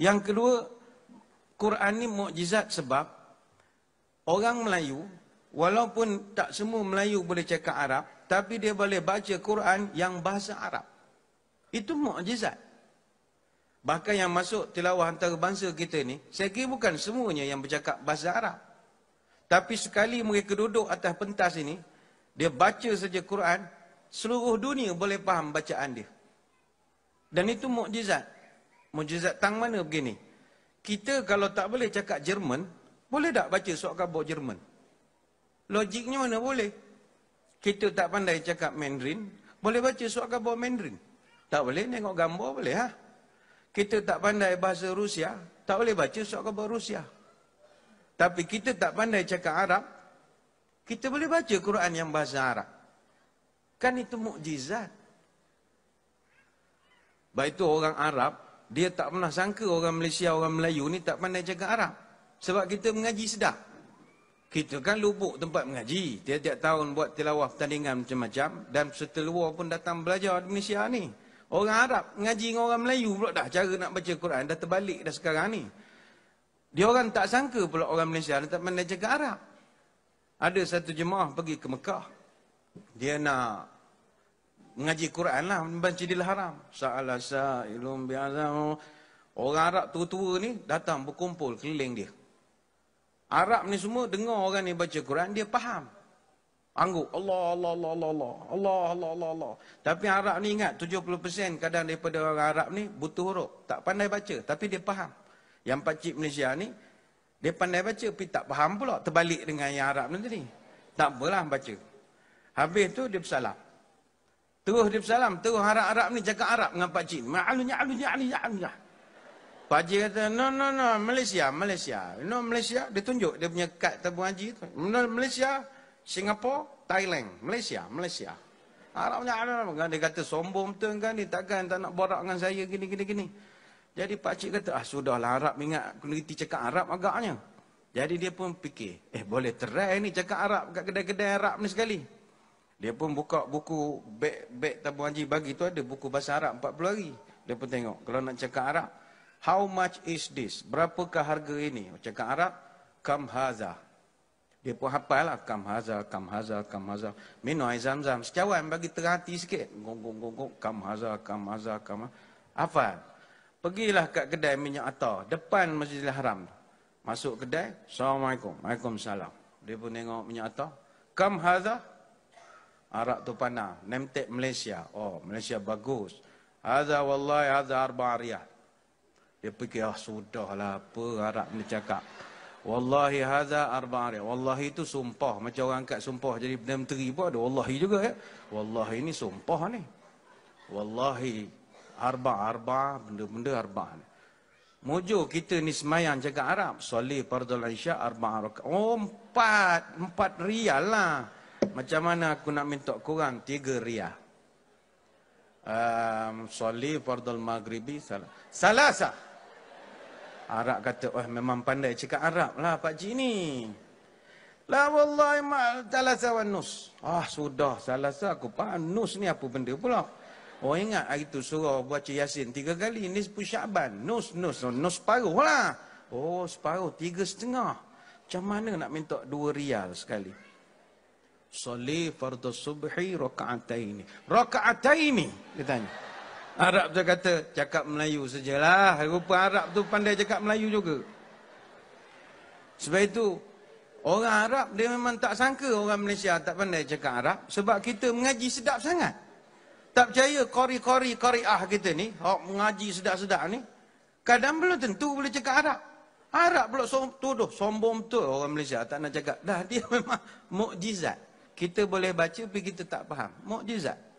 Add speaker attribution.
Speaker 1: Yang kedua, Quran ni mukjizat sebab orang Melayu walaupun tak semua Melayu boleh cakap Arab, tapi dia boleh baca Quran yang bahasa Arab. Itu mukjizat. Bahkan yang masuk tilawah antarabangsa kita ni, saya kira bukan semuanya yang bercakap bahasa Arab. Tapi sekali mereka duduk atas pentas ini, dia baca saja Quran, seluruh dunia boleh faham bacaan dia. Dan itu mukjizat mujizat tang mana begini? Kita kalau tak boleh cakap Jerman, boleh tak baca surat khabar Jerman? Logiknya mana boleh? Kita tak pandai cakap Mandarin, boleh baca surat khabar Mandarin? Tak boleh, tengok gambar boleh. Ha? Kita tak pandai bahasa Rusia, tak boleh baca surat khabar Rusia. Tapi kita tak pandai cakap Arab, kita boleh baca Quran yang bahasa Arab. Kan itu mukjizat. Baik itu orang Arab, dia tak pernah sangka orang Malaysia, orang Melayu ni tak pandai cakap Arab. Sebab kita mengaji sedap. Kita kan lubuk tempat mengaji. Tiap-tiap tahun buat tilawah pertandingan macam-macam. Dan peserta luar pun datang belajar di Malaysia ni. Orang Arab mengaji dengan orang Melayu pula dah. Cara nak baca Quran dah terbalik dah sekarang ni. Dia orang tak sangka pula orang Malaysia ni tak pandai cakap Arab. Ada satu jemaah pergi ke Mekah. Dia nak mengaji Quran lah, membaca di haram. Sa'ala sa'ilum bi'azam. Orang Arab tua-tua ni datang berkumpul keliling dia. Arab ni semua dengar orang ni baca Quran, dia faham. Angguk, Allah, Allah, Allah, Allah, Allah, Allah, Allah, Allah, Allah. Tapi Arab ni ingat, 70% kadang daripada orang Arab ni butuh huruf. Tak pandai baca, tapi dia faham. Yang pakcik Malaysia ni, dia pandai baca tapi tak faham pula terbalik dengan yang Arab ni tadi. Tak apalah baca. Habis tu dia bersalah. Terus dia bersalam. Terus Arab-Arab ni cakap Arab dengan Pak Cik. Ma'alunya, alunya, alunya, alunya. Pak Cik kata, no, no, no, Malaysia, Malaysia. No, Malaysia. Dia tunjuk dia punya kad tabung haji tu. No, Malaysia, Singapura, Thailand. Malaysia, Malaysia. Arab punya Arab. Kan dia kata, sombong tu kan. Dia takkan tak nak borak dengan saya gini, gini, gini. Jadi Pak Cik kata, ah sudahlah Arab ingat kuniti cakap Arab agaknya. Jadi dia pun fikir, eh boleh try ni cakap Arab kat kedai-kedai Arab ni sekali. Dia pun buka buku beg beg tabu haji bagi tu ada buku bahasa Arab 40 hari. Dia pun tengok kalau nak cakap Arab, how much is this? Berapakah harga ini? Cakap Arab, kam haza. Dia pun hafal lah kam haza, kam haza, kam haza. Minum air zam-zam. Secawan bagi terhati sikit. Gong, gong, gong, gong. Kam haza, kam haza, kam haza. Hafal. Pergilah kat kedai minyak atar. Depan Masjidil Haram. Masuk kedai. Assalamualaikum. Waalaikumsalam. Dia pun tengok minyak atar. Kam haza. Arak panah, Nemtek Malaysia. Oh, Malaysia bagus. Hadha wallahi hadha arba riyal. Dia fikir, ah lah apa Arak ni cakap. Wallahi hadha arba riyal. Wallahi itu sumpah. Macam orang angkat sumpah jadi Perdana Menteri pun ada. Wallahi juga ya. Wallahi ini sumpah ni. Wallahi arba arba benda-benda arba ni. Mojo kita ni semayang cakap Arab. Salih, Pardul, Aisyah, Arba'ah, Rokat. Oh, empat. Empat rial lah. Macam mana aku nak minta kurang tiga riyah? Um, soli fardul maghribi salah. salah sah. Arab kata, wah oh, memang pandai cakap Arab lah Pak Cik ni. La wallahi ma'al talasa wa nus. Ah sudah salasa aku panus ni apa benda pula. Oh ingat hari tu surah baca Yasin tiga kali. Ini pun syaban. Nus, nus, nus, nus separuh lah. Oh separuh, tiga setengah. Macam mana nak minta dua rial sekali? Soli fardu subhi rokaataini. Rokaataini, dia tanya. Arab tu kata, cakap Melayu sajalah. Rupa Arab tu pandai cakap Melayu juga. Sebab itu, orang Arab dia memang tak sangka orang Malaysia tak pandai cakap Arab. Sebab kita mengaji sedap sangat. Tak percaya kori-kori kori ah kita ni, orang mengaji sedap-sedap ni, kadang belum tentu boleh cakap Arab. Arab pula som tuduh, sombong betul orang Malaysia tak nak cakap. Dah, dia memang mukjizat kita boleh baca tapi kita tak faham. Mukjizat.